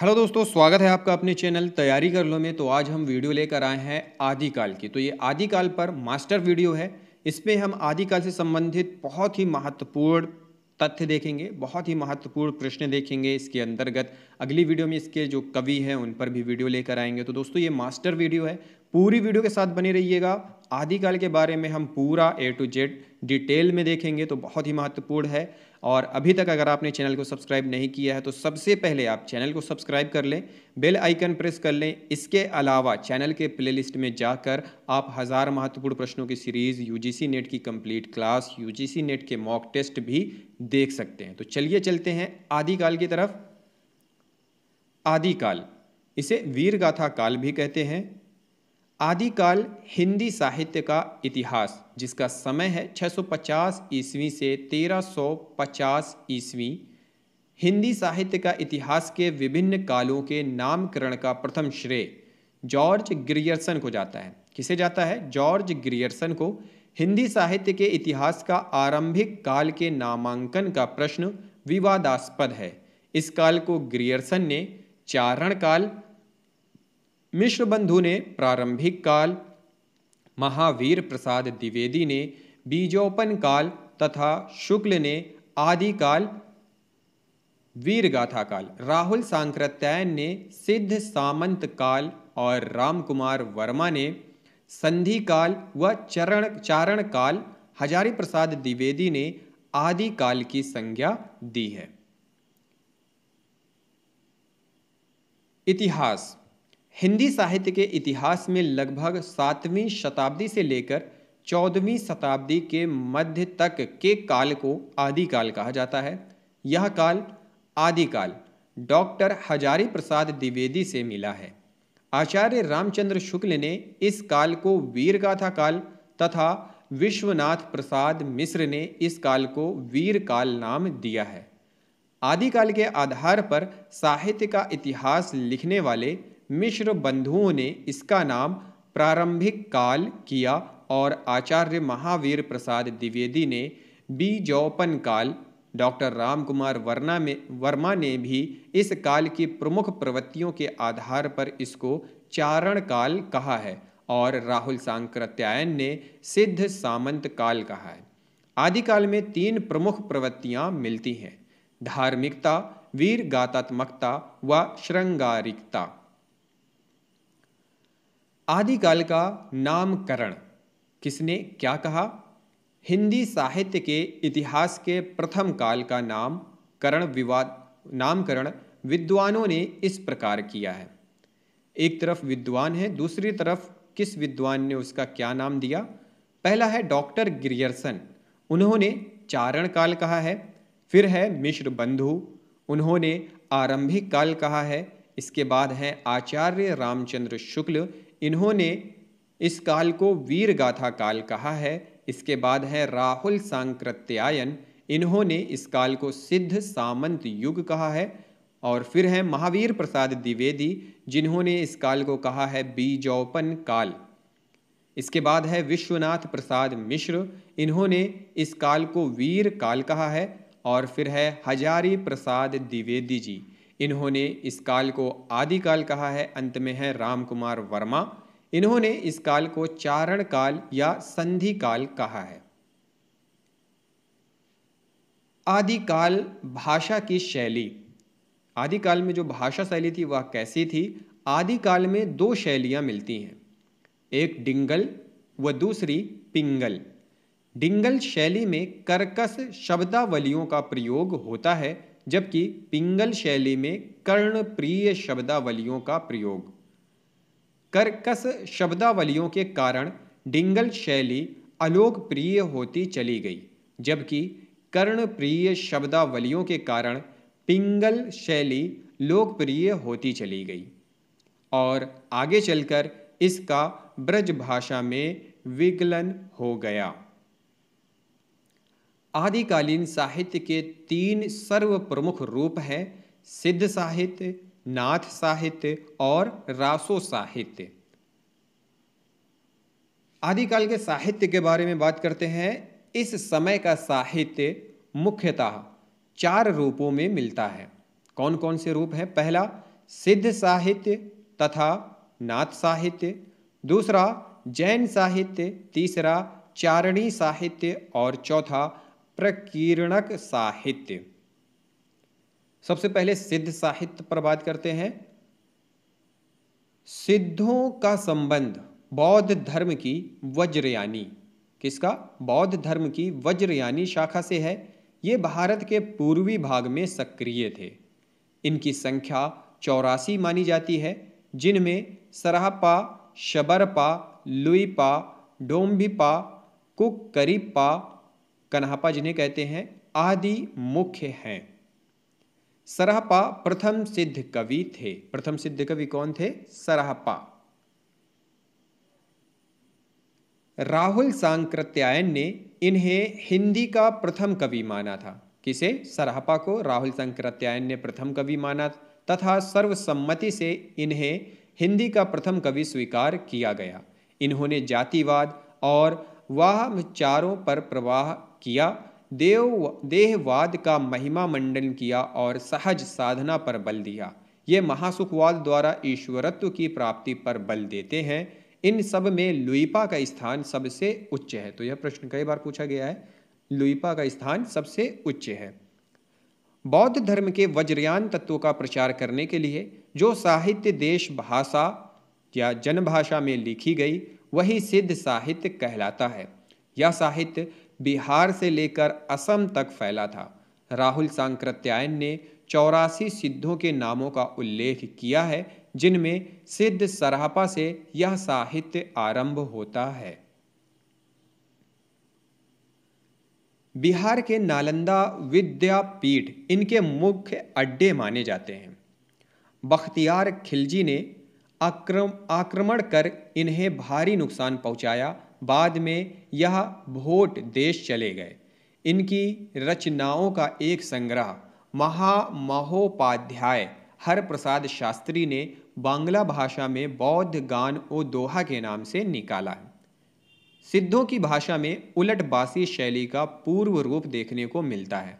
hello दोस्तों स्वागत है आपका अपने चैनल तैयारी कर लो में तो आज हम वीडियो लेकर आए हैं आदिकाल की तो ये आदिकाल पर मास्टर वीडियो है इसमें हम आदिकाल से संबंधित बहुत ही महत्वपूर्ण तथ्य देखेंगे बहुत ही महत्वपूर्ण प्रश्न देखेंगे इसके अंतर्गत अगली वीडियो में इसके जो कवि हैं उन पर भी वीडियो लेकर आएंगे तो दोस्तों ये मास्टर वीडियो है पूरी वीडियो के साथ बने रहिएगा आदिकाल के बारे में हम पूरा ए टू जेड डिटेल में देखेंगे तो बहुत ही महत्वपूर्ण है और अभी तक अगर आपने चैनल को सब्सक्राइब नहीं किया है तो सबसे पहले आप चैनल को सब्सक्राइब कर लें बेल आइकन प्रेस कर लें इसके अलावा चैनल के प्लेलिस्ट में जाकर आप हज़ार महत्वपूर्ण प्रश्नों की सीरीज़ यूजीसी नेट की कंप्लीट क्लास यूजीसी नेट के मॉक टेस्ट भी देख सकते हैं तो चलिए चलते हैं आदिकाल की तरफ आदिकाल इसे वीर गाथा काल भी कहते हैं आदिकाल हिंदी साहित्य का इतिहास जिसका समय है 650 ईस्वी से 1350 ईस्वी हिंदी साहित्य का इतिहास के विभिन्न कालों के नामकरण का प्रथम श्रेय जॉर्ज ग्रियर्सन को जाता है किसे जाता है जॉर्ज ग्रियर्सन को हिंदी साहित्य के इतिहास का आरंभिक काल के नामांकन का प्रश्न विवादास्पद है इस काल को ग्रियर्सन ने चारण काल मिश्र बंधु ने प्रारंभिक काल महावीर प्रसाद द्विवेदी ने बीजोपन काल तथा शुक्ल ने आदिकाल गाथा काल राहुल सांक्रत्यायन ने सिद्ध सामंत काल और रामकुमार वर्मा ने संधि काल व चरण चारण काल हजारी प्रसाद द्विवेदी ने आदि काल की संज्ञा दी है इतिहास हिंदी साहित्य के इतिहास में लगभग सातवीं शताब्दी से लेकर चौदहवीं शताब्दी के मध्य तक के काल को आदिकाल कहा जाता है यह काल आदिकाल डॉक्टर हजारी प्रसाद द्विवेदी से मिला है आचार्य रामचंद्र शुक्ल ने इस काल को वीरगाथा काल तथा विश्वनाथ प्रसाद मिश्र ने इस काल को वीर काल नाम दिया है आदिकाल के आधार पर साहित्य का इतिहास लिखने वाले मिश्र बंधुओं ने इसका नाम प्रारंभिक काल किया और आचार्य महावीर प्रसाद द्विवेदी ने बीजौपन काल डॉक्टर रामकुमार वर्मा में वर्मा ने भी इस काल की प्रमुख प्रवृत्तियों के आधार पर इसको चारण काल कहा है और राहुल सांकृत्यायन ने सिद्ध सामंत काल कहा है आदिकाल में तीन प्रमुख प्रवृत्तियाँ मिलती हैं धार्मिकता वीर गातात्मकता व श्रृंगारिकता आदिकाल का नामकरण किसने क्या कहा हिंदी साहित्य के इतिहास के प्रथम काल का नाम करण विवाद नामकरण विद्वानों ने इस प्रकार किया है एक तरफ विद्वान है दूसरी तरफ किस विद्वान ने उसका क्या नाम दिया पहला है डॉक्टर ग्रियर्सन उन्होंने चारण काल कहा है फिर है मिश्र बंधु उन्होंने आरंभिक काल कहा है इसके बाद है आचार्य रामचंद्र शुक्ल इन्होंने इस काल को वीर गाथा काल कहा है इसके बाद है राहुल सांकृत्यायन इन्होंने इस काल को सिद्ध सामंत युग कहा है और फिर है महावीर प्रसाद द्विवेदी जिन्होंने इस काल को कहा है बीजौपन काल इसके बाद है विश्वनाथ प्रसाद मिश्र इन्होंने इस काल को वीर काल कहा है और फिर है हजारी प्रसाद द्विवेदी जी इन्होंने इस काल को आदिकाल कहा है अंत में है राम कुमार वर्मा इन्होंने इस काल को चारण काल या संधि काल कहा है आदिकाल भाषा की शैली आदिकाल में जो भाषा शैली थी वह कैसी थी आदिकाल में दो शैलियां मिलती हैं एक डिंगल व दूसरी पिंगल डिंगल शैली में कर्कश शब्दावलियों का प्रयोग होता है जबकि पिंगल शैली में कर्ण प्रिय शब्दावलियों का प्रयोग कर्कस शब्दावलियों के कारण डिंगल शैली अलोकप्रिय होती चली गई जबकि कर्ण प्रिय शब्दावलियों के कारण पिंगल शैली लोकप्रिय होती चली गई और आगे चलकर इसका ब्रज भाषा में विकलन हो गया आदिकालीन साहित्य के तीन सर्व प्रमुख रूप हैं सिद्ध साहित्य नाथ साहित्य और रासो साहित्य आदिकाल के साहित्य के बारे में बात करते हैं इस समय का साहित्य मुख्यतः चार रूपों में मिलता है कौन कौन से रूप हैं पहला सिद्ध साहित्य तथा नाथ साहित्य दूसरा जैन साहित्य तीसरा चारणी साहित्य और चौथा प्रकीर्णक साहित्य सबसे पहले सिद्ध साहित्य पर बात करते हैं सिद्धों का संबंध बौद्ध धर्म की वज्रयानी किसका बौद्ध धर्म की वज्रयानी शाखा से है ये भारत के पूर्वी भाग में सक्रिय थे इनकी संख्या चौरासी मानी जाती है जिनमें सराहपा शबरपा लुईपा डोम्भिपा कुकरीपा कन्हापा जिन्हें कहते हैं आदि मुख्य हैं सराहपा प्रथम सिद्ध कवि थे प्रथम सिद्ध कवि कौन थे सराहपा राहुल सांकृत्यायन ने इन्हें हिंदी का प्रथम कवि माना था किसे सराहपा को राहुल सांकृत्यायन ने प्रथम कवि माना तथा सर्वसम्मति से इन्हें हिंदी का प्रथम कवि स्वीकार किया गया इन्होंने जातिवाद और वाह पर प्रवाह किया देव देहवाद का महिमा मंडन किया और सहज साधना पर बल दिया ये महासुखवाद द्वारा ईश्वरत्व की प्राप्ति पर बल देते हैं इन सब में लुईपा का स्थान सबसे उच्च है तो यह प्रश्न कई बार पूछा गया है लुईपा का स्थान सबसे उच्च है बौद्ध धर्म के वज्रयान तत्व का प्रचार करने के लिए जो साहित्य देश भाषा या जनभाषा में लिखी गई वही सिद्ध साहित्य कहलाता है यह साहित्य बिहार से लेकर असम तक फैला था राहुल सांकृत्यायन ने चौरासी सिद्धों के नामों का उल्लेख किया है जिनमें सिद्ध सराहपा से यह साहित्य आरंभ होता है बिहार के नालंदा विद्यापीठ इनके मुख्य अड्डे माने जाते हैं बख्तियार खिलजी ने आक्रम आक्रमण कर इन्हें भारी नुकसान पहुंचाया बाद में यह भोट देश चले गए इनकी रचनाओं का एक संग्रह महामहोपाध्याय हर प्रसाद शास्त्री ने बांग्ला भाषा में बौद्ध गान ओ दोहा के नाम से निकाला है सिद्धों की भाषा में उलट बासी शैली का पूर्व रूप देखने को मिलता है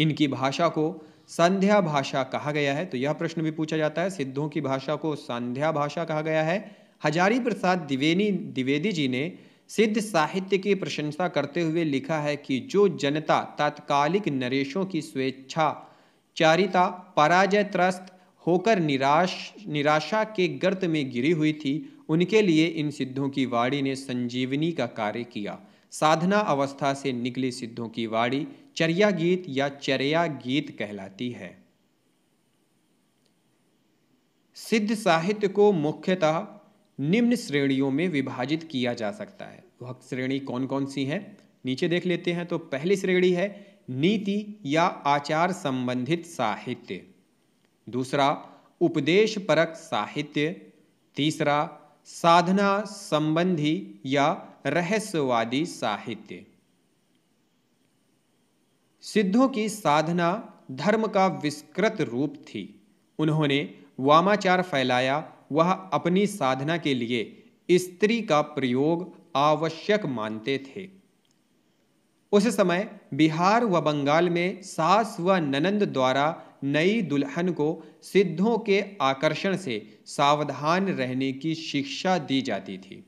इनकी भाषा को संध्या भाषा कहा गया है तो यह प्रश्न भी पूछा जाता है सिद्धों की भाषा को संध्या भाषा कहा गया है हजारी प्रसाद द्विवेदी द्विवेदी जी ने सिद्ध साहित्य की प्रशंसा करते हुए लिखा है कि जो जनता तात्कालिक नरेशों की स्वेच्छा चारिता पराजय त्रस्त होकर निराश निराशा के गर्त में गिरी हुई थी उनके लिए इन सिद्धों की वाणी ने संजीवनी का कार्य किया साधना अवस्था से निकली सिद्धों की वाणी चर्या गीत या चर्या गीत कहलाती है सिद्ध साहित्य को मुख्यतः निम्न श्रेणियों में विभाजित किया जा सकता है वह श्रेणी कौन कौन सी है नीचे देख लेते हैं तो पहली श्रेणी है नीति या आचार संबंधित साहित्य दूसरा उपदेश परक साहित्य तीसरा साधना संबंधी या रहस्यवादी साहित्य सिद्धों की साधना धर्म का विस्तृत रूप थी उन्होंने वामाचार फैलाया वह अपनी साधना के लिए स्त्री का प्रयोग आवश्यक मानते थे उस समय बिहार व बंगाल में सास व ननंद द्वारा नई दुल्हन को सिद्धों के आकर्षण से सावधान रहने की शिक्षा दी जाती थी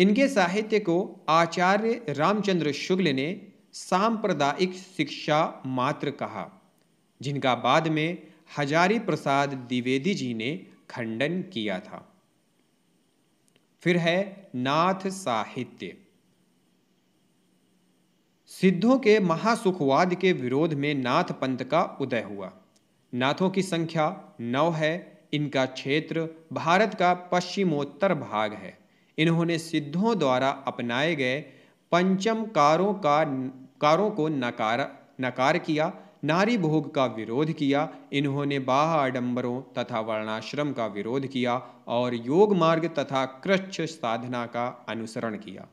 इनके साहित्य को आचार्य रामचंद्र शुक्ल ने सांप्रदायिक शिक्षा मात्र कहा जिनका बाद में हजारी प्रसाद द्विवेदी जी ने खंडन किया था फिर है नाथ साहित्य सिद्धों के महासुखवाद के विरोध में नाथ पंथ का उदय हुआ नाथों की संख्या नौ है इनका क्षेत्र भारत का पश्चिमोत्तर भाग है इन्होंने सिद्धों द्वारा अपनाए गए पंचम कारों का कारों को नकार नकार किया नारी भोग का विरोध किया इन्होंने बाह आडंबरों तथा वर्णाश्रम का विरोध किया और योग मार्ग तथा कृच्छ साधना का अनुसरण किया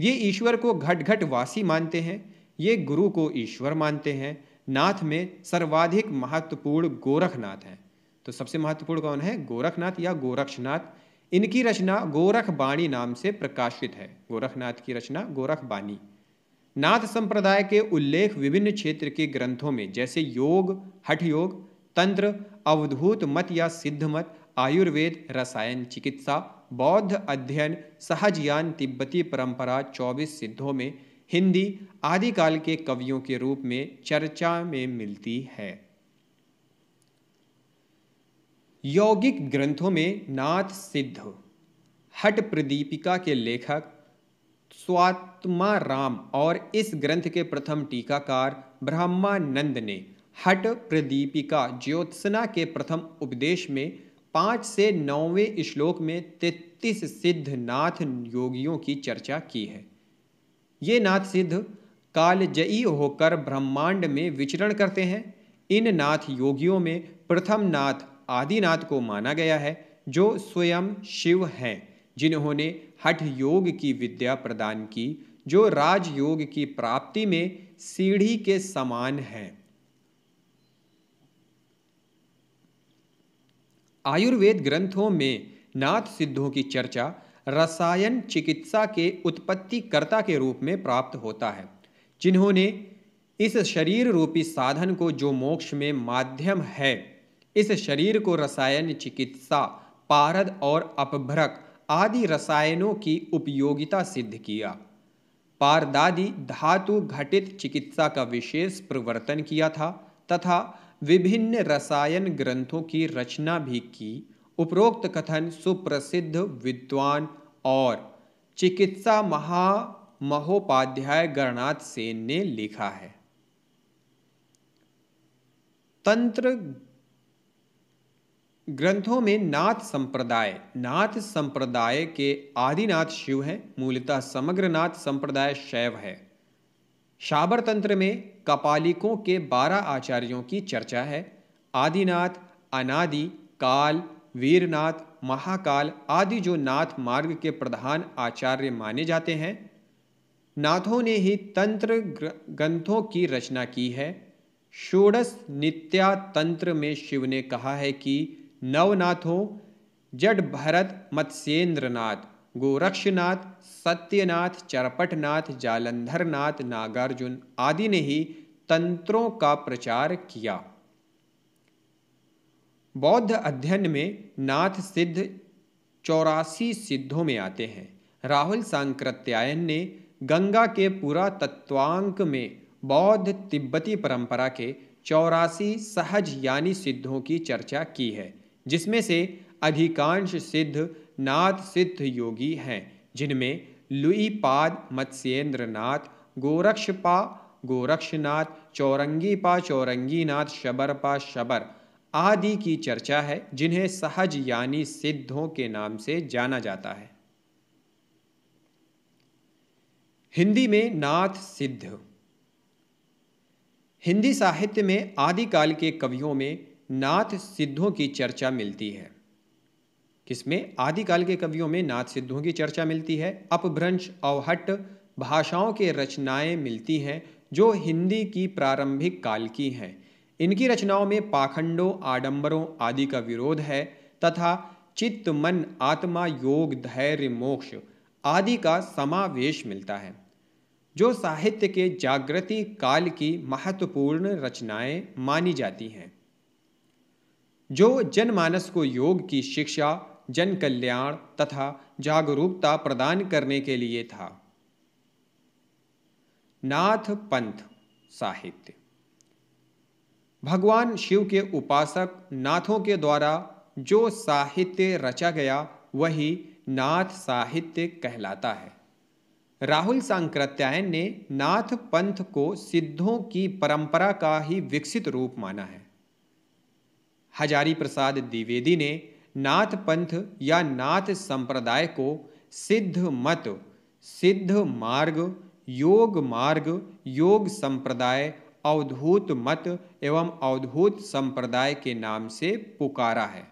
ये ईश्वर को घट घट वासी मानते हैं ये गुरु को ईश्वर मानते हैं नाथ में सर्वाधिक महत्वपूर्ण गोरखनाथ हैं तो सबसे महत्वपूर्ण कौन है गोरखनाथ या गोरक्षनाथ इनकी रचना गोरख बाणी नाम से प्रकाशित है गोरखनाथ की रचना गोरख बाणी नाथ संप्रदाय के उल्लेख विभिन्न क्षेत्र के ग्रंथों में जैसे योग हठ योग तंत्र अवधूत मत या सिद्ध मत आयुर्वेद रसायन चिकित्सा बौद्ध अध्ययन सहजयान तिब्बती परंपरा चौबीस सिद्धों में हिंदी आदि काल के कवियों के रूप में चर्चा में मिलती है यौगिक ग्रंथों में नाथ सिद्ध हट प्रदीपिका के लेखक स्वात्मा राम और इस ग्रंथ के प्रथम टीकाकार ब्रह्मानंद ने हट प्रदीपिका ज्योत्सना के प्रथम उपदेश में पाँच से नौवें श्लोक में सिद्ध सिद्धनाथ योगियों की चर्चा की है ये नाथ सिद्ध कालजयी होकर ब्रह्मांड में विचरण करते हैं इन नाथ योगियों में प्रथम नाथ आदिनाथ को माना गया है जो स्वयं शिव हैं जिन्होंने हठ योग की विद्या प्रदान की जो राजयोग की प्राप्ति में सीढ़ी के समान है आयुर्वेद ग्रंथों में नाथ सिद्धों की चर्चा रसायन चिकित्सा के उत्पत्तिकर्ता के रूप में प्राप्त होता है जिन्होंने इस शरीर रूपी साधन को जो मोक्ष में माध्यम है इस शरीर को रसायन चिकित्सा पारद और अपभ्रक आदि रसायनों की उपयोगिता सिद्ध किया पारदादी धातु घटित चिकित्सा का विशेष प्रवर्तन किया था तथा विभिन्न रसायन ग्रंथों की रचना भी की उपरोक्त कथन सुप्रसिद्ध विद्वान और चिकित्सा महा महोपाध्याय गणनाथ सेन ने लिखा है तंत्र ग्रंथों में नाथ संप्रदाय नाथ संप्रदाय के आदिनाथ शिव हैं मूलतः समग्र नाथ संप्रदाय शैव है शाबर तंत्र में कपालिकों के बारह आचार्यों की चर्चा है आदिनाथ अनादि काल वीरनाथ महाकाल आदि जो नाथ मार्ग के प्रधान आचार्य माने जाते हैं नाथों ने ही तंत्र ग्रंथों की रचना की है षोडश नित्या तंत्र में शिव ने कहा है कि नवनाथों जड भरत मत्स्येंद्रनाथ गोरक्षनाथ सत्यनाथ चरपटनाथ जालंधरनाथ नागार्जुन आदि ने ही तंत्रों का प्रचार किया बौद्ध अध्ययन में नाथ सिद्ध चौरासी सिद्धों में आते हैं राहुल सांकृत्यायन ने गंगा के पूरा तत्वांक में बौद्ध तिब्बती परंपरा के चौरासी सहज यानी सिद्धों की चर्चा की है जिसमें से अधिकांश सिद्ध नाथ सिद्ध योगी हैं जिनमें लुई लुईपाद मत्स्येंद्रनाथ गोरक्षपा गोरक्षनाथ चौरंगी चौरंगी पा नाथ शबर पा शबर आदि की चर्चा है जिन्हें सहज यानी सिद्धों के नाम से जाना जाता है हिंदी में नाथ सिद्ध हिंदी साहित्य में आदिकाल के कवियों में नाथ सिद्धों की चर्चा मिलती है किसमें आदिकाल के कवियों में नाथ सिद्धों की चर्चा मिलती है अपभ्रंश अवहट भाषाओं के रचनाएं मिलती हैं जो हिंदी की प्रारंभिक काल की हैं इनकी रचनाओं में पाखंडों आडंबरों आदि का विरोध है तथा चित्त मन आत्मा योग धैर्य मोक्ष आदि का समावेश मिलता है जो साहित्य के जागृति काल की महत्वपूर्ण रचनाएं मानी जाती हैं जो जनमानस को योग की शिक्षा जन कल्याण तथा जागरूकता प्रदान करने के लिए था नाथ पंथ साहित्य भगवान शिव के उपासक नाथों के द्वारा जो साहित्य रचा गया वही नाथ साहित्य कहलाता है राहुल सांकृत्यायन ने नाथ पंथ को सिद्धों की परंपरा का ही विकसित रूप माना है हजारी प्रसाद द्विवेदी ने नाथ पंथ या नाथ संप्रदाय को सिद्ध मत सिद्ध मार्ग योग मार्ग योग संप्रदाय अवधूत मत एवं अवधूत संप्रदाय के नाम से पुकारा है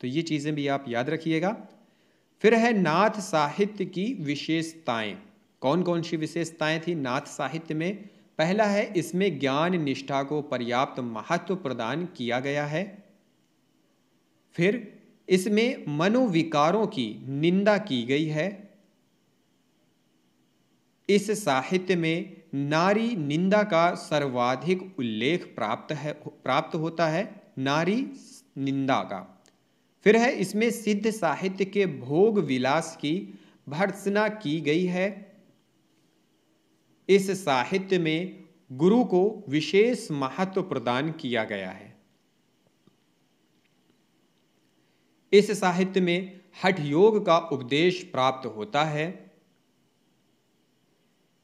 तो ये चीज़ें भी आप याद रखिएगा फिर है नाथ साहित्य की विशेषताएं कौन कौन सी विशेषताएं थी नाथ साहित्य में पहला है इसमें ज्ञान निष्ठा को पर्याप्त महत्व प्रदान किया गया है फिर इसमें मनोविकारों की निंदा की गई है इस साहित्य में नारी निंदा का सर्वाधिक उल्लेख प्राप्त है प्राप्त होता है नारी निंदा का फिर है इसमें सिद्ध साहित्य के भोग विलास की भर्सना की गई है इस साहित्य में गुरु को विशेष महत्व प्रदान किया गया है इस साहित्य में हठ योग का उपदेश प्राप्त होता है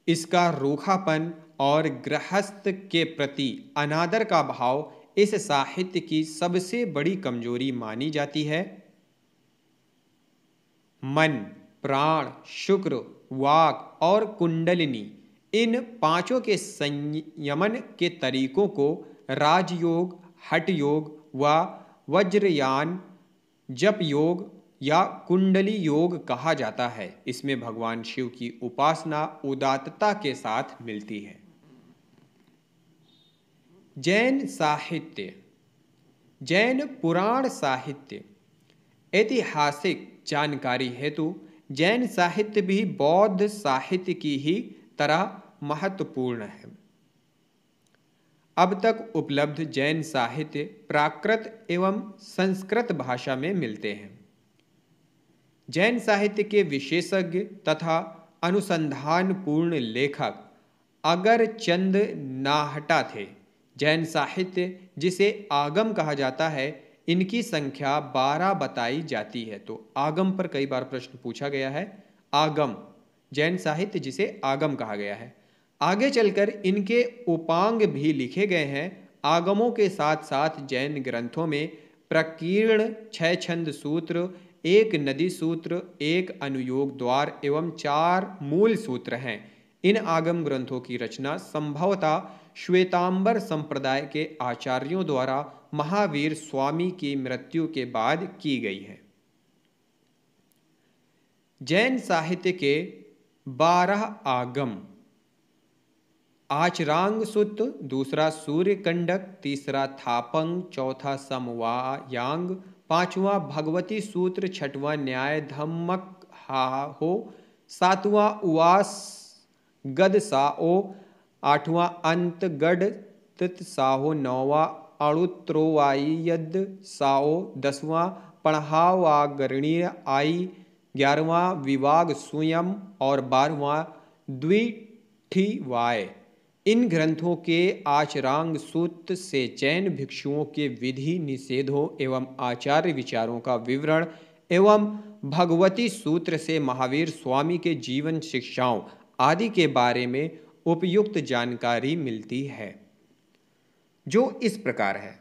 इसका रूखापन और गृहस्थ के प्रति अनादर का भाव इस साहित्य की सबसे बड़ी कमजोरी मानी जाती है मन प्राण शुक्र वाक और कुंडलिनी इन पांचों के संयमन के तरीकों को राजयोग हट योग व वज्रयान जप योग या कुंडली योग कहा जाता है इसमें भगवान शिव की उपासना उदात्तता के साथ मिलती है जैन साहित्य जैन पुराण साहित्य ऐतिहासिक जानकारी हेतु जैन साहित्य भी बौद्ध साहित्य की ही तरह महत्वपूर्ण है अब तक उपलब्ध जैन साहित्य प्राकृत एवं संस्कृत भाषा में मिलते हैं जैन साहित्य के विशेषज्ञ तथा अनुसंधान पूर्ण लेखक अगर चंद नाहटा थे जैन साहित्य जिसे आगम कहा जाता है इनकी संख्या बारह बताई जाती है तो आगम पर कई बार प्रश्न पूछा गया है आगम जैन साहित्य जिसे आगम कहा गया है आगे चलकर इनके उपांग भी लिखे गए हैं आगमों के साथ साथ जैन ग्रंथों में प्रकीर्ण छह छंद सूत्र एक नदी सूत्र एक अनुयोग द्वार एवं चार मूल सूत्र हैं इन आगम ग्रंथों की रचना संभवतः श्वेतांबर संप्रदाय के आचार्यों द्वारा महावीर स्वामी की मृत्यु के बाद की गई है जैन साहित्य के बारह आगम आचरांग सुत दूसरा सूर्यकंडक तीसरा थापंग चौथा समवायांग पांचवा भगवती सूत्र छठवां न्याय धम्मक हा हो सातवां उवास गद सा ओ आठवां अंत गड तित साहो नौवा अणुत्रोवाई यद साओ दसवां पढ़ावागरणीय आई ग्यारहवां विवाग सुयम और बारहवा द्विठीवाय इन ग्रंथों के आचरांग सूत्र से जैन भिक्षुओं के विधि निषेधों एवं आचार्य विचारों का विवरण एवं भगवती सूत्र से महावीर स्वामी के जीवन शिक्षाओं आदि के बारे में उपयुक्त जानकारी मिलती है जो इस प्रकार है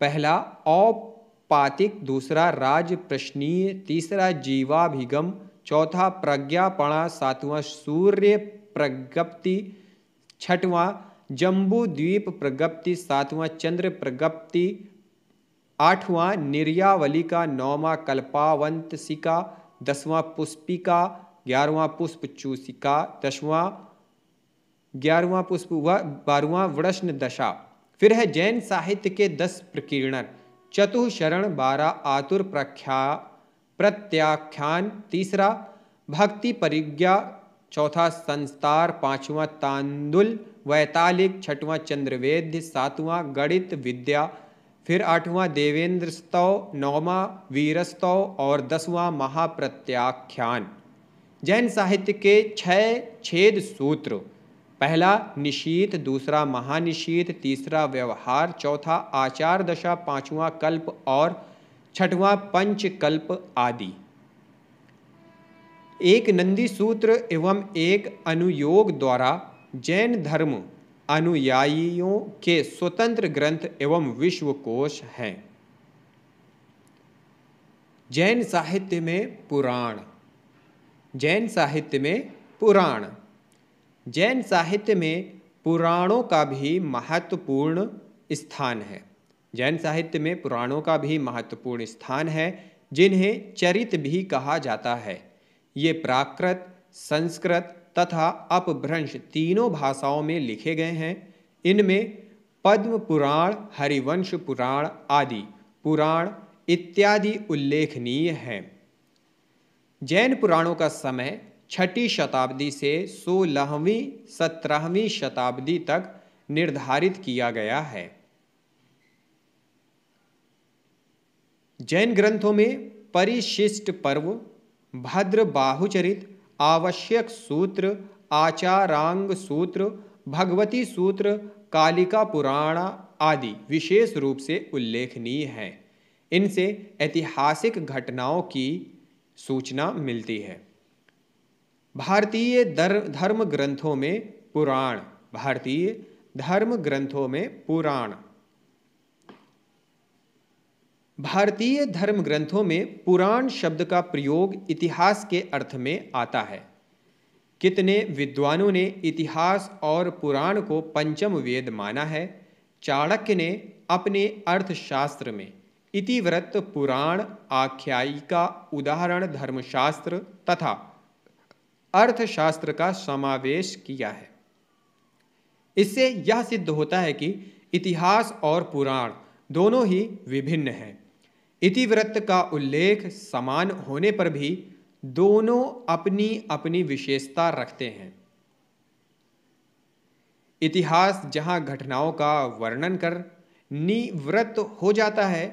पहला औपातिक दूसरा राज प्रश्नीय तीसरा जीवाभिगम चौथा प्रज्ञापणा सातवां सूर्य प्रज्ञप्ति छठवां जम्बू द्वीप प्रगप्ति सातवां चंद्र प्रगप्ति आठवां का नौवां कल्पावंतसिका दसवां पुष्पिका ग्यारहवां पुष्प चूसिका दसवां ग्यारहवां पुष्प व बारहवां वृष्ण दशा फिर है जैन साहित्य के दस प्रकीर्णन चतुशरण बारह आतुर प्रख्या प्रत्याख्यान तीसरा भक्ति परिज्ञा चौथा संस्तार पांचवा तांदुल वैतालिक छठवां चंद्रवेद्य सातवां गणित विद्या फिर आठवां देवेंद्र स्तव नौवा वीरस्तव और दसवां महाप्रत्याख्यान जैन साहित्य के छः छेद सूत्र पहला निशीत दूसरा महानिशीत तीसरा व्यवहार चौथा आचार दशा पाँचवा कल्प और छठवां पंचकल्प आदि एक नंदी सूत्र एवं एक अनुयोग द्वारा जैन धर्म अनुयायियों के स्वतंत्र ग्रंथ एवं विश्वकोश हैं जैन साहित्य में पुराण जैन साहित्य में पुराण जैन साहित्य में पुराणों का भी महत्वपूर्ण स्थान है जैन साहित्य में पुराणों का भी महत्वपूर्ण स्थान है जिन्हें चरित भी कहा जाता है ये प्राकृत संस्कृत तथा अपभ्रंश तीनों भाषाओं में लिखे गए हैं इनमें पद्म पुराण हरिवंश पुराण आदि पुराण इत्यादि उल्लेखनीय हैं जैन पुराणों का समय छठी शताब्दी से सोलहवीं सत्रहवीं शताब्दी तक निर्धारित किया गया है जैन ग्रंथों में परिशिष्ट पर्व भद्र बाहुचरित आवश्यक सूत्र आचारांग सूत्र भगवती सूत्र कालिका पुराण आदि विशेष रूप से उल्लेखनीय हैं इनसे ऐतिहासिक घटनाओं की सूचना मिलती है भारतीय धर्म ग्रंथों में पुराण भारतीय धर्म ग्रंथों में पुराण भारतीय धर्म ग्रंथों में पुराण शब्द का प्रयोग इतिहास के अर्थ में आता है कितने विद्वानों ने इतिहास और पुराण को पंचम वेद माना है चाणक्य ने अपने अर्थशास्त्र में इतिव्रत पुराण आख्यायिका उदाहरण धर्मशास्त्र तथा अर्थशास्त्र का समावेश किया है इससे यह सिद्ध होता है कि इतिहास और पुराण दोनों ही विभिन्न हैं व्रत का उल्लेख समान होने पर भी दोनों अपनी अपनी विशेषता रखते हैं इतिहास जहां घटनाओं का वर्णन कर निवृत्त हो जाता है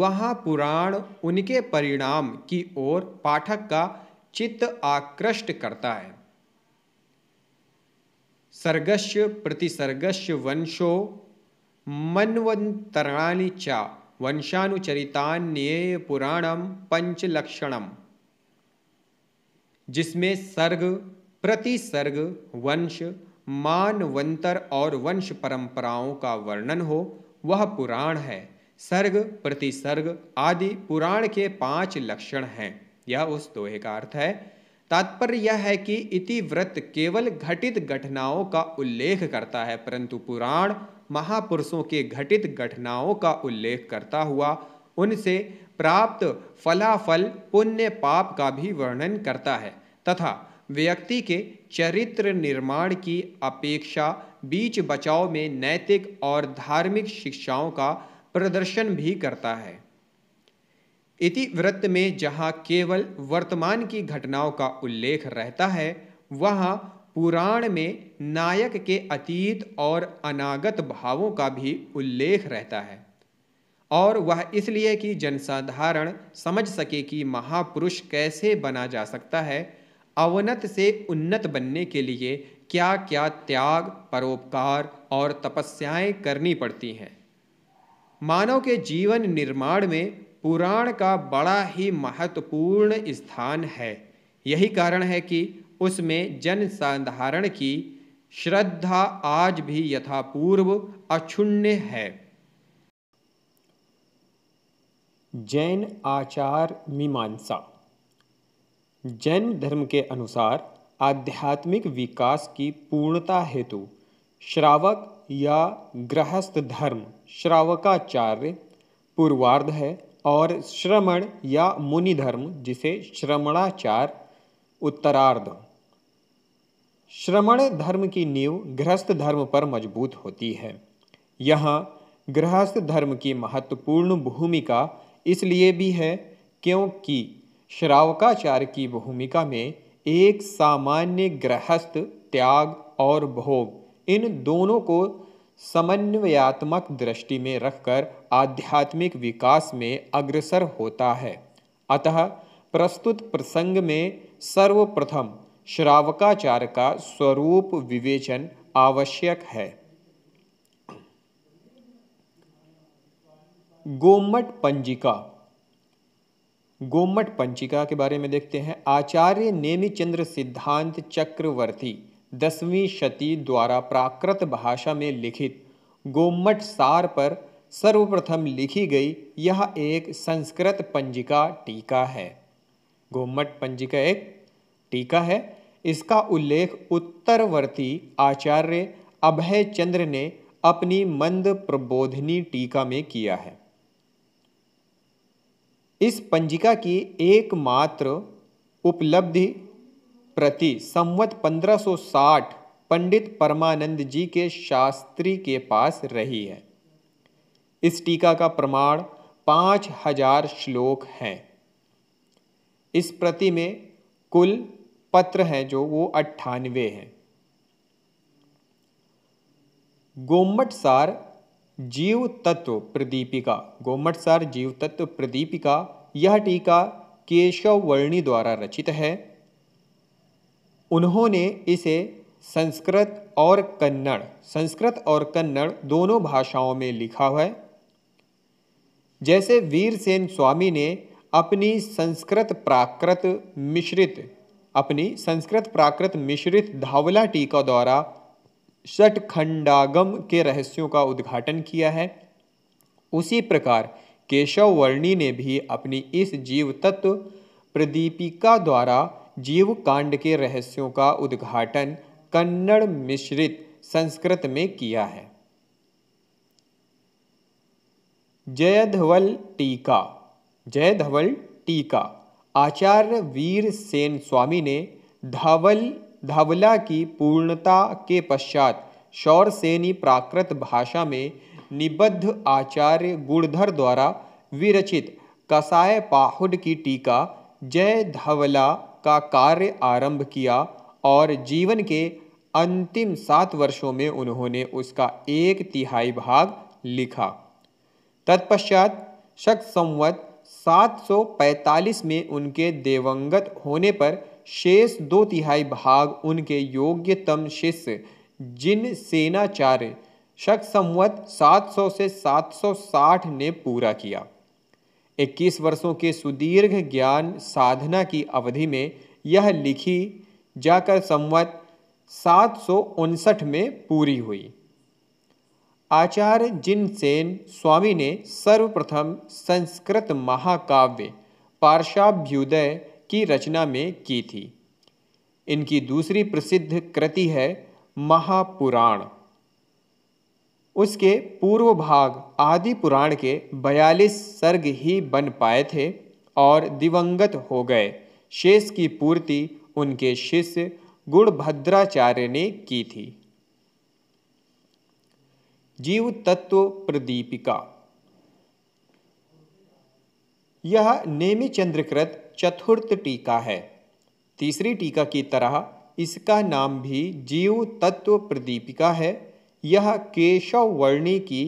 वहां पुराण उनके परिणाम की ओर पाठक का चित्त आकृष्ट करता है सर्गस्य प्रतिसर्गस्य वंशो मनवंतराणी चा वंशानुचरितान्येय पुराणम पंचलक्षणम जिसमें सर्ग प्रतिसर्ग वंश मानवंतर और वंश परंपराओं का वर्णन हो वह पुराण है सर्ग प्रतिसर्ग आदि पुराण के पांच लक्षण हैं यह उस दोहे का अर्थ है तात्पर्य यह है कि व्रत केवल घटित घटनाओं का उल्लेख करता है परंतु पुराण महापुरुषों के घटित घटनाओं का उल्लेख करता हुआ उनसे प्राप्त फलाफल पुण्य पाप का भी वर्णन करता है तथा व्यक्ति के चरित्र निर्माण की अपेक्षा बीच बचाव में नैतिक और धार्मिक शिक्षाओं का प्रदर्शन भी करता है इति व्रत में जहाँ केवल वर्तमान की घटनाओं का उल्लेख रहता है वहाँ पुराण में नायक के अतीत और अनागत भावों का भी उल्लेख रहता है और वह इसलिए कि जनसाधारण समझ सके कि महापुरुष कैसे बना जा सकता है अवनत से उन्नत बनने के लिए क्या क्या त्याग परोपकार और तपस्याएं करनी पड़ती हैं मानव के जीवन निर्माण में पुराण का बड़ा ही महत्वपूर्ण स्थान है यही कारण है कि उसमें जन साधारण की श्रद्धा आज भी यथापूर्व अक्षुण्य है जैन आचार मीमांसा जैन धर्म के अनुसार आध्यात्मिक विकास की पूर्णता हेतु श्रावक या गृहस्थ धर्म श्रावकाचार्य पूर्वार्ध है और श्रमण या मुनि धर्म जिसे श्रमणाचार उत्तरार्ध श्रमण धर्म की नींव गृहस्थ धर्म पर मजबूत होती है यहाँ गृहस्थ धर्म की महत्वपूर्ण भूमिका इसलिए भी है क्योंकि श्रावकाचार्य की भूमिका में एक सामान्य गृहस्थ त्याग और भोग इन दोनों को समन्वयात्मक दृष्टि में रखकर आध्यात्मिक विकास में अग्रसर होता है अतः प्रस्तुत प्रसंग में सर्वप्रथम श्रावकाचार का स्वरूप विवेचन आवश्यक है गोमट पंजिका गोमट पंचिका के बारे में देखते हैं आचार्य नेमिचंद्र सिद्धांत चक्रवर्ती दसवीं शती द्वारा प्राकृत भाषा में लिखित गोमट सार पर सर्वप्रथम लिखी गई यह एक संस्कृत पंजिका टीका है गोमट पंजिका एक टीका है इसका उल्लेख उत्तरवर्ती आचार्य अभय चंद्र ने अपनी मंद प्रबोधनी टीका में किया है इस पंजिका की एकमात्र उपलब्धि प्रति संवत 1560 पंडित परमानंद जी के शास्त्री के पास रही है इस टीका का प्रमाण पांच हजार श्लोक हैं इस प्रति में कुल पत्र हैं जो वो अट्ठानवे हैं गोमट सार जीव तत्व प्रदीपिका गोमट सार जीव तत्व प्रदीपिका यह टीका केशव वर्णी द्वारा रचित है उन्होंने इसे संस्कृत और कन्नड़ संस्कृत और कन्नड़ दोनों भाषाओं में लिखा है जैसे वीरसेन स्वामी ने अपनी संस्कृत प्राकृत मिश्रित अपनी संस्कृत प्राकृत मिश्रित धावला टीका द्वारा षटखंडागम के रहस्यों का उद्घाटन किया है उसी प्रकार केशव वर्णी ने भी अपनी इस जीव तत्व प्रदीपिका द्वारा जीव कांड के रहस्यों का उद्घाटन कन्नड़ मिश्रित संस्कृत में किया है जयधवल टीका जयधवल टीका आचार्य वीर सेन स्वामी ने धावल धावला की पूर्णता के पश्चात शौरसेनी प्राकृत भाषा में निबद्ध आचार्य गुणधर द्वारा विरचित कसाय पाहुड की टीका जय धवला का कार्य आरंभ किया और जीवन के अंतिम सात वर्षों में उन्होंने उसका एक तिहाई भाग लिखा तत्पश्चात शक संवत 745 में उनके देवंगत होने पर शेष दो तिहाई भाग उनके योग्यतम शिष्य जिन सेनाचार्य शक संवत 700 से 760 ने पूरा किया 21 वर्षों के सुदीर्घ ज्ञान साधना की अवधि में यह लिखी जाकर संवत सात में पूरी हुई आचार्य जिनसेन स्वामी ने सर्वप्रथम संस्कृत महाकाव्य पार्शाभ्युदय की रचना में की थी इनकी दूसरी प्रसिद्ध कृति है महापुराण उसके पूर्व भाग आदि पुराण के बयालीस सर्ग ही बन पाए थे और दिवंगत हो गए शेष की पूर्ति उनके शिष्य गुणभद्राचार्य ने की थी जीव तत्व प्रदीपिका यह नेमी चंद्रकृत चतुर्थ टीका है तीसरी टीका की तरह इसका नाम भी जीव तत्व प्रदीपिका है यह केशव वर्णी की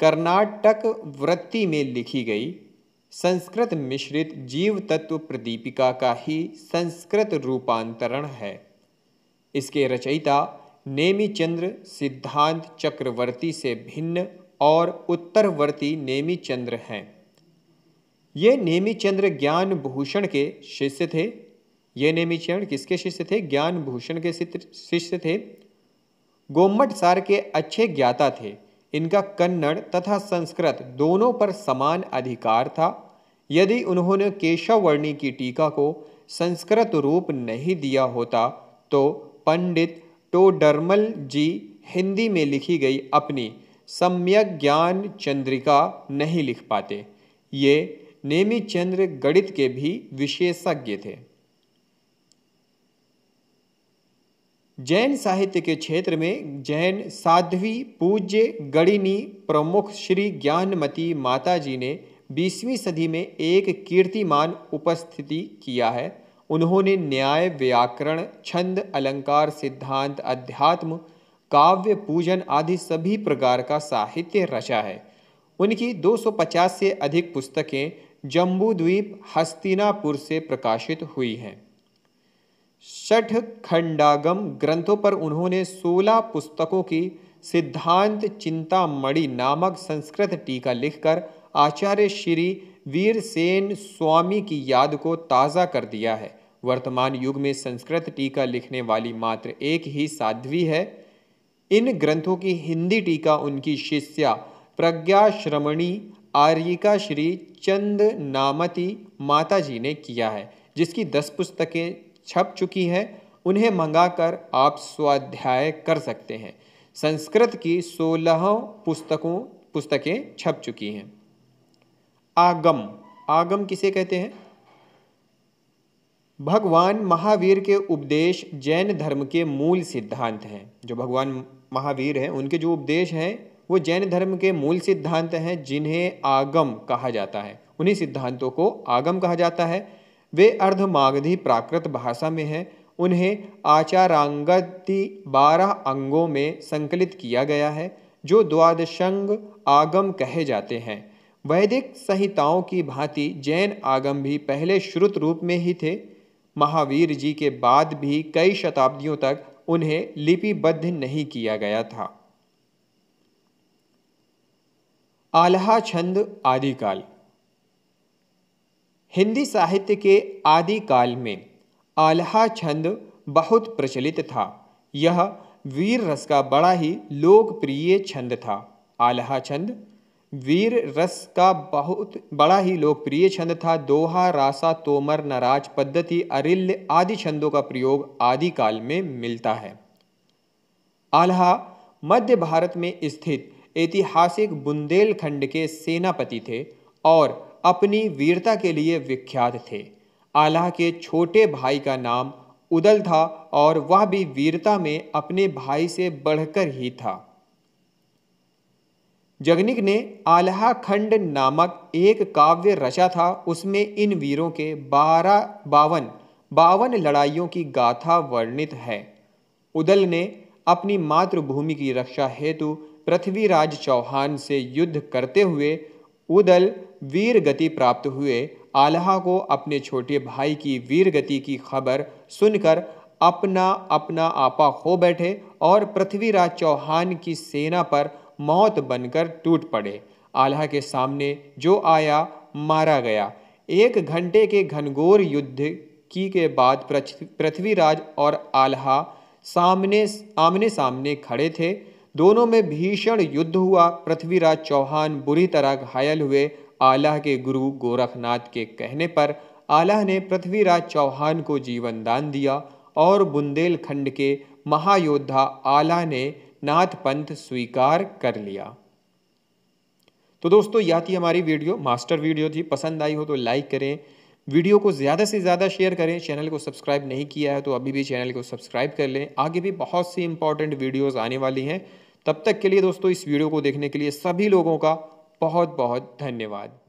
कर्नाटक वृत्ति में लिखी गई संस्कृत मिश्रित जीव तत्व प्रदीपिका का ही संस्कृत रूपांतरण है इसके रचयिता नेमीचंद्र सिद्धांत चक्रवर्ती से भिन्न और उत्तरवर्ती नेमीचंद्र हैं ये नेमीचंद्र ज्ञान भूषण के शिष्य थे ये नेमीचंद्र किसके शिष्य थे ज्ञान भूषण के शिष्य थे गोमट सार के अच्छे ज्ञाता थे इनका कन्नड़ तथा संस्कृत दोनों पर समान अधिकार था यदि उन्होंने केशववर्णी की टीका को संस्कृत रूप नहीं दिया होता तो पंडित टोडर्मल जी हिंदी में लिखी गई अपनी सम्यक ज्ञान चंद्रिका नहीं लिख पाते ये नेमी चंद्र गणित के भी विशेषज्ञ थे जैन साहित्य के क्षेत्र में जैन साध्वी पूज्य गणिनी प्रमुख श्री ज्ञानमती माता जी ने बीसवीं सदी में एक कीर्तिमान उपस्थिति किया है उन्होंने न्याय व्याकरण छंद अलंकार सिद्धांत अध्यात्म काव्य पूजन आदि सभी प्रकार का साहित्य रचा है उनकी 250 से अधिक पुस्तकें जम्बूद्वीप हस्तिनापुर से प्रकाशित हुई हैं षठ खंडागम ग्रंथों पर उन्होंने 16 पुस्तकों की सिद्धांत चिंतामणि नामक संस्कृत टीका लिखकर आचार्य श्री वीरसेन स्वामी की याद को ताज़ा कर दिया है वर्तमान युग में संस्कृत टीका लिखने वाली मात्र एक ही साध्वी है इन ग्रंथों की हिंदी टीका उनकी शिष्या प्रज्ञा श्रमणी आर्यिका श्री चंद नामती माता जी ने किया है जिसकी दस पुस्तकें छप चुकी हैं उन्हें मंगाकर आप स्वाध्याय कर सकते हैं संस्कृत की सोलह पुस्तकों पुस्तकें छप चुकी हैं आगम आगम किसे कहते हैं भगवान महावीर के उपदेश जैन धर्म के मूल सिद्धांत हैं जो भगवान महावीर हैं उनके जो उपदेश हैं वो जैन धर्म के मूल सिद्धांत हैं जिन्हें आगम कहा जाता है उन्हीं सिद्धांतों को आगम कहा जाता है वे अर्धमागधी प्राकृत भाषा में हैं उन्हें आचारांगति बारह अंगों में संकलित किया गया है जो द्वादशंग आगम कहे जाते हैं वैदिक संहिताओं की भांति जैन आगम भी पहले श्रुत रूप में ही थे महावीर जी के बाद भी कई शताब्दियों तक उन्हें लिपिबद्ध नहीं किया गया था आल्हा छंद आदिकाल हिंदी साहित्य के आदिकाल में आल्हा छंद बहुत प्रचलित था यह वीर रस का बड़ा ही लोकप्रिय छंद था आल्हा छंद वीर रस का बहुत बड़ा ही लोकप्रिय छंद था दोहा रासा तोमर नाराज पद्धति अरिल्य आदि छंदों का प्रयोग आदि काल में मिलता है आल्हा मध्य भारत में स्थित ऐतिहासिक बुंदेलखंड के सेनापति थे और अपनी वीरता के लिए विख्यात थे आल्हा के छोटे भाई का नाम उदल था और वह भी वीरता में अपने भाई से बढ़कर ही था जगनिक ने आल्हा खंड नामक एक काव्य रचा था उसमें इन वीरों के बारह बावन बावन लड़ाइयों की गाथा वर्णित है उदल ने अपनी मातृभूमि की रक्षा हेतु पृथ्वीराज चौहान से युद्ध करते हुए उदल वीर गति प्राप्त हुए आल्हा को अपने छोटे भाई की वीर गति की खबर सुनकर अपना अपना आपा खो बैठे और पृथ्वीराज चौहान की सेना पर मौत बनकर टूट पड़े आल्हा के सामने जो आया मारा गया एक घंटे के घनघोर युद्ध की के बाद पृथ्वीराज और आल्हा सामने आमने सामने खड़े थे दोनों में भीषण युद्ध हुआ पृथ्वीराज चौहान बुरी तरह घायल हुए आल्हा के गुरु गोरखनाथ के कहने पर आल्हा ने पृथ्वीराज चौहान को जीवन दान दिया और बुंदेलखंड के महायोद्धा आला ने नाथ पंथ स्वीकार कर लिया तो दोस्तों यह थी हमारी वीडियो मास्टर वीडियो थी पसंद आई हो तो लाइक करें वीडियो को ज़्यादा से ज़्यादा शेयर करें चैनल को सब्सक्राइब नहीं किया है तो अभी भी चैनल को सब्सक्राइब कर लें आगे भी बहुत सी इंपॉर्टेंट वीडियोज़ आने वाली हैं तब तक के लिए दोस्तों इस वीडियो को देखने के लिए सभी लोगों का बहुत बहुत धन्यवाद